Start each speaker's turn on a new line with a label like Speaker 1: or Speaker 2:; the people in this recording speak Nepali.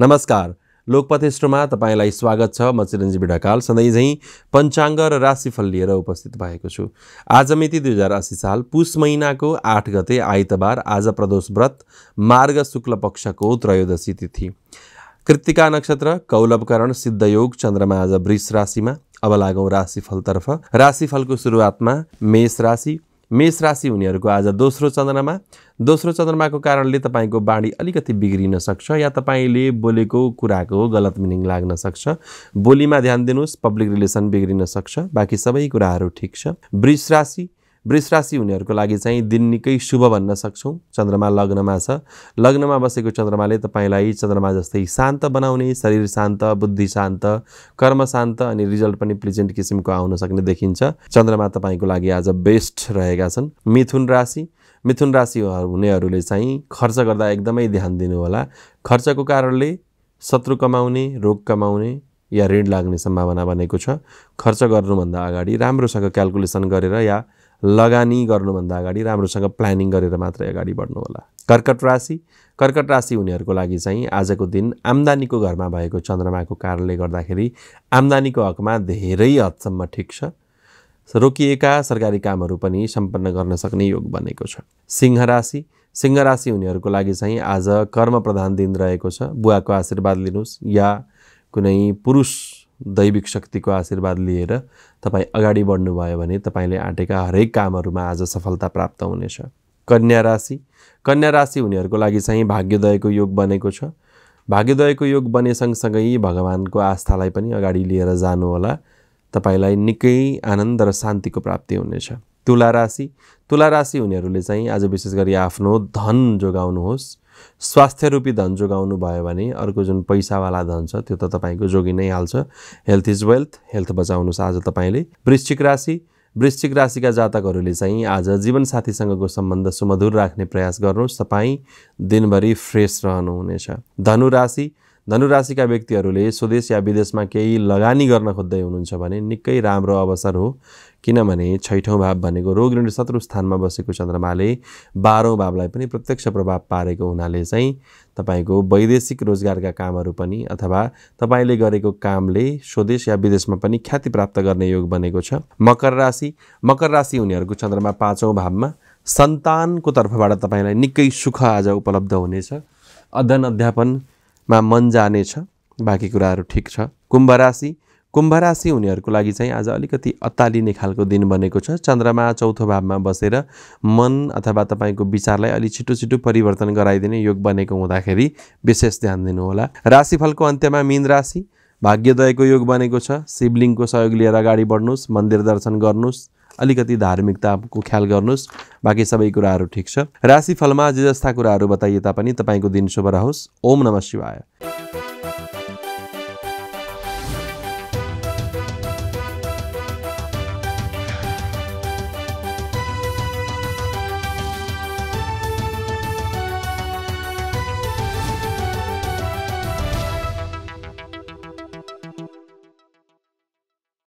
Speaker 1: नमस्कार लोकपथेष्ट्रोमा तपाईँलाई स्वागत छ म चिरञ्जीवी ढकाल सधैँझै पञ्चाङ्ग र राशिफल लिएर उपस्थित भएको छु आज मिति दुई हजार असी साल पुष महिनाको आठ गते आइतबार आज प्रदोष व्रत मार्ग शुक्ल पक्षको त्रयोदशी तिथि कृत्तिका नक्षत्र कौलभकरण सिद्धयोग चन्द्रमा आज वृष राशिमा अब लागौँ राशिफलतर्फ राशिफलको सुरुवातमा मेष राशि मेष राशि हुनेहरूको आज दोस्रो चन्द्रमा दोस्रो चन्द्रमाको कारणले तपाईँको बाणी अलिकति बिग्रिन सक्छ या तपाईँले बोलेको कुराको गलत मिनिङ लाग्न सक्छ बोलीमा ध्यान दिनुहोस् पब्लिक रिलेसन बिग्रिन सक्छ बाँकी सबै कुराहरू ठिक छ वृष राशि वृष राशि हुनेहरूको लागि चाहिँ दिन निकै शुभ भन्न सक्छौँ चन्द्रमा लग्नमा छ लग्नमा बसेको चन्द्रमाले तपाईँलाई चन्द्रमा जस्तै शान्त बनाउने शरीर शान्त बुद्धि शान्त कर्म शान्त अनि रिजल्ट पनि प्लिजेन्ट किसिमको आउन सक्ने देखिन्छ चन्द्रमा तपाईँको लागि आज बेस्ट रहेका छन् मिथुन राशि मिथुन राशि हुनेहरूले चाहिँ खर्च गर्दा एकदमै ध्यान दिनुहोला खर्चको कारणले शत्रु कमाउने रोग कमाउने या ऋण लाग्ने सम्भावना बनेको छ खर्च गर्नुभन्दा अगाडि राम्रोसँग क्यालकुलेसन गरेर या लगानी गर्नुभन्दा अगाडि राम्रोसँग प्लानिङ गरेर मात्रै अगाडि बढ्नु होला कर्कट राशि कर्कट राशि हुनेहरूको लागि चाहिँ आजको दिन आम्दानीको घरमा भएको चन्द्रमाको कारणले गर्दाखेरि आम्दानीको हकमा धेरै हदसम्म ठिक छ रोकिएका सरकारी कामहरू पनि सम्पन्न गर्न सक्ने योग बनेको छ सिंह राशि सिंह राशि हुनेहरूको लागि चाहिँ आज कर्म प्रधान दिन रहेको छ बुवाको आशीर्वाद लिनुहोस् या कुनै पुरुष दैविक शक्तिको आशीर्वाद लिएर तपाईँ अगाडि बढ्नुभयो भने तपाईँले आँटेका हरेक कामहरूमा आज सफलता प्राप्त हुनेछ कन्या राशि कन्या राशि हुनेहरूको लागि चाहिँ भाग्योदयको योग बनेको छ भाग्योदयको योग बने सँगसँगै भगवान्को आस्थालाई पनि अगाडि लिएर जानुहोला तपाईँलाई निकै आनन्द र शान्तिको प्राप्ति हुनेछ तुला राशि तुला राशि हुनेहरूले चाहिँ आज विशेष गरी आफ्नो धन जोगाउनुहोस् स्वास्थ्य रूपी धन जोगाउनु भयो भने अर्को जुन पैसावाला धन छ त्यो त तपाईँको जोगि नै हाल्छ हेल्थ इज वेल्थ हेल्थ बचाउनुहोस् आज तपाईँले वृश्चिक राशि वृश्चिक राशिका जातकहरूले चाहिँ आज जीवनसाथीसँगको सम्बन्ध सुमधुर राख्ने प्रयास गर्नुहोस् तपाईँ दिनभरि फ्रेस रहनुहुनेछ धनु राशि धनुराशिका व्यक्तिहरूले स्वदेश या विदेशमा केही लगानी गर्न खोज्दै हुनुहुन्छ भने निकै राम्रो अवसर हो किनभने छैठौँ भाव भनेको रोग ऋण शत्रु स्थानमा बसेको चन्द्रमाले बाह्रौँ भावलाई पनि प्रत्यक्ष प्रभाव पारेको हुनाले चाहिँ तपाईँको वैदेशिक रोजगारका कामहरू पनि अथवा तपाईँले गरेको कामले स्वदेश या विदेशमा पनि ख्याति प्राप्त गर्ने योग बनेको छ मकर राशि मकर राशि उनीहरूको चन्द्रमा पाँचौँ भावमा सन्तानको तर्फबाट तपाईँलाई निकै सुख आज उपलब्ध हुनेछ अध्ययन अध्यापन मा मन जानेछ बाँकी कुराहरू ठिक छ कुम्भ राशि कुम्भ राशि हुनेहरूको लागि चाहिँ आज अलिकति अत्तालिने खालको दिन बनेको छ चन्द्रमा चौथो भावमा बसेर मन अथवा तपाईँको विचारलाई अलिक छिटो छिटो परिवर्तन गराइदिने योग बनेको हुँदाखेरि विशेष ध्यान दिनुहोला राशिफलको अन्त्यमा मीन राशि भाग्योदयको योग बनेको छ शिवलिङ्गको सहयोग लिएर अगाडि बढ्नुहोस् मन्दिर दर्शन गर्नुहोस् अलिकति को ख्याल गर्नुहोस् बाँकी सबै कुराहरू ठिक छ राशिफलमा जे जस्ता कुराहरू बताइए तापनि तपाईँको दिन शुभ रहोस् ओम नमः शिवाय